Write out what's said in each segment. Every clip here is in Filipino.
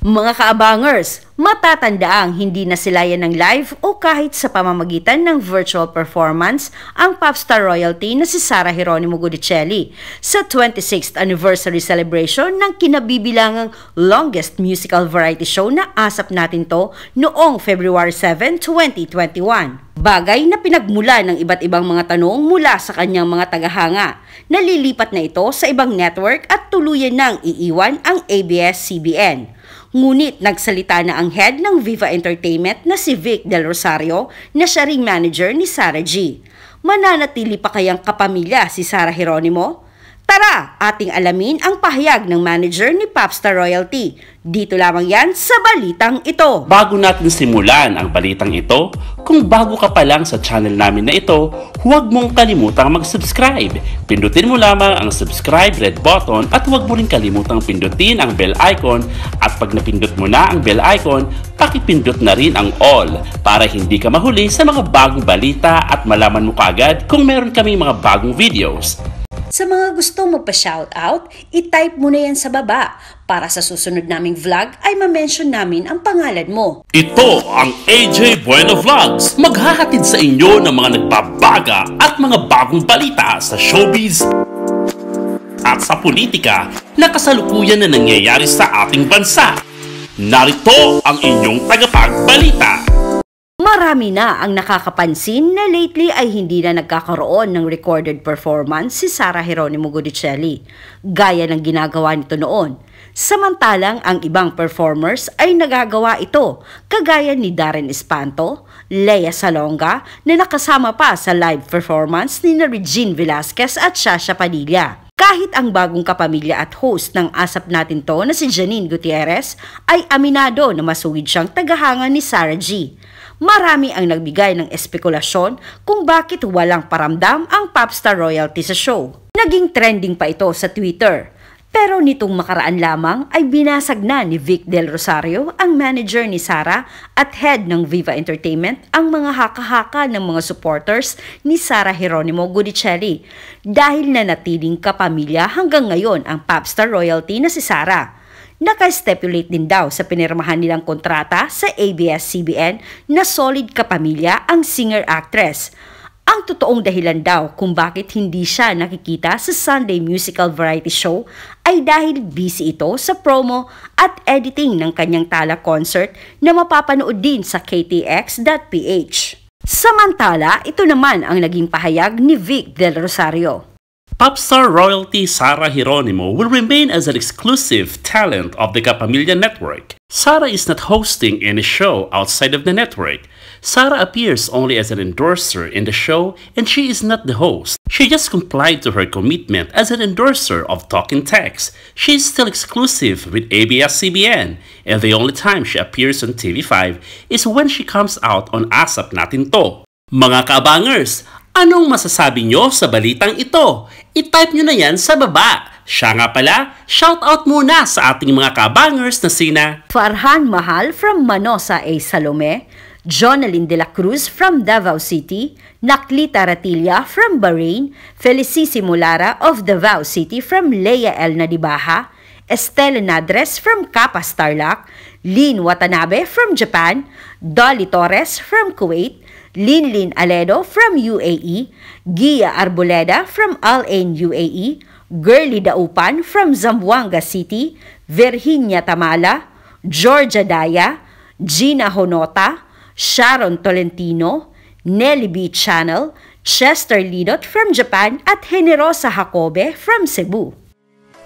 Mga kaabangers, matatanda ang hindi na nasilayan ng live o kahit sa pamamagitan ng virtual performance ang popstar royalty na si Sara Geronimo Gudicelli sa 26th anniversary celebration ng kinabibilangang longest musical variety show na asap natin to noong February 7, 2021. Bagay na pinagmula ng iba't ibang mga tanong mula sa kanyang mga tagahanga. Nalilipat na ito sa ibang network at tuluyan nang iiwan ang ABS-CBN. Ngunit nagsalita na ang head ng Viva Entertainment na si Vic Del Rosario na siya ring manager ni Sarah G. Mananatili pa kayang kapamilya si Sarah Geronimo? Tara, ating alamin ang pahayag ng manager ni Popstar Royalty. Dito lamang yan sa balitang ito. Bago natin simulan ang balitang ito, kung bago ka pa lang sa channel namin na ito, huwag mong kalimutang mag-subscribe. Pindutin mo lamang ang subscribe red button at huwag mo rin kalimutang pindutin ang bell icon at pag napindot mo na ang bell icon, pakipindot na rin ang all para hindi ka mahuli sa mga bagong balita at malaman mo kaagad kung meron kaming mga bagong videos. Sa mga gustong magpa-shoutout, i-type mo na yan sa baba para sa susunod naming vlog ay ma-mention namin ang pangalan mo. Ito ang AJ Bueno Vlogs, maghahatid sa inyo ng mga nagbabaga at mga bagong balita sa showbiz at sa politika na kasalukuyan na nangyayari sa ating bansa. Narito ang inyong tagapagbalita. Marami na ang nakakapansin na lately ay hindi na nagkakaroon ng recorded performance si Sara Heronimo Godicelli, gaya ng ginagawa nito noon. Samantalang ang ibang performers ay nagagawa ito, kagaya ni Darren Espanto, Lea Salonga na nakasama pa sa live performance ni Regine Velasquez at Shasha Padilla. Kahit ang bagong kapamilya at host ng asap natin to na si Janine Gutierrez ay aminado na masugid siyang tagahanga ni Sara G marami ang nagbigay ng espekulasyon kung bakit walang paramdam ang popstar royalty sa show. Naging trending pa ito sa Twitter. Pero nitong makaraan lamang ay binasag na ni Vic Del Rosario, ang manager ni Sara at head ng Viva Entertainment, ang mga haka-haka ng mga supporters ni Sara Geronimo Gudicelli dahil nanatiling kapamilya hanggang ngayon ang popstar royalty na si Sara. Naka-stipulate din daw sa pinirmahan nilang kontrata sa ABS-CBN na solid kapamilya ang singer-actress. Ang totoong dahilan daw kung bakit hindi siya nakikita sa Sunday Musical Variety Show ay dahil busy ito sa promo at editing ng kanyang tala concert na mapapanood din sa ktx.ph. Samantala, ito naman ang naging pahayag ni Vic Del Rosario. pop star royalty Sara Hieronimo will remain as an exclusive talent of the Kapamilya network. Sara is not hosting any show outside of the network. Sara appears only as an endorser in the show and she is not the host. She just complied to her commitment as an endorser of Talking Text. She is still exclusive with ABS-CBN and the only time she appears on TV5 is when she comes out on ASAP Natin To. Mga kabangers, Anong masasabi nyo sa balitang ito? I-type nyo na yan sa baba. Siya nga pala, shoutout muna sa ating mga kabangers na sina Farhan Mahal from Manosa A. Salome, Jonalyn de la Cruz from Davao City, Naklita Ratilla from Bahrain, Felicissimo Lara of Davao City from Leia El Nadibaha, Estelle Nadres from Capas Tarlac, Lynn Watanabe from Japan, Dolly Torres from Kuwait, Linlin Aledo from UAE, Gia Arboleda from Al Ain UAE, Girly Daupan from Zamboanga City, Virginia Tamala, Georgia Daya, Gina Honota, Sharon Tolentino, Nelly B. Channel, Chester Lidot from Japan at Generosa Jacobe from Cebu.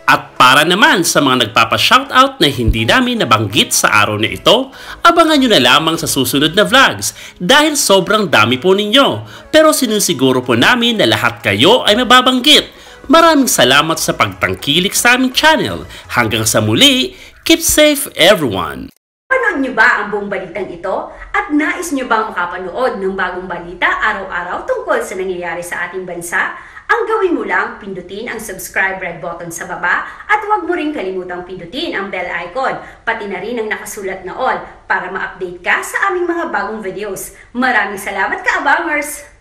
At para naman sa mga nagpapa-shoutout na hindi namin nabanggit sa araw na ito, abangan nyo na lamang sa susunod na vlogs dahil sobrang dami po ninyo. Pero sinusiguro po namin na lahat kayo ay mababanggit. Maraming salamat sa pagtangkilik sa aming channel. Hanggang sa muli, keep safe everyone! Alam niyo ba ang buong balitang ito? At nais niyo bang makapanood ng bagong balita araw-araw tungkol sa nangyayari sa ating bansa? Ang gawin mo lang, pindutin ang subscribe red button sa baba at huwag mo rin kalimutang pindutin ang bell icon, pati na rin ang nakasulat na all para ma-update ka sa aming mga bagong videos. Maraming salamat ka, Abangers!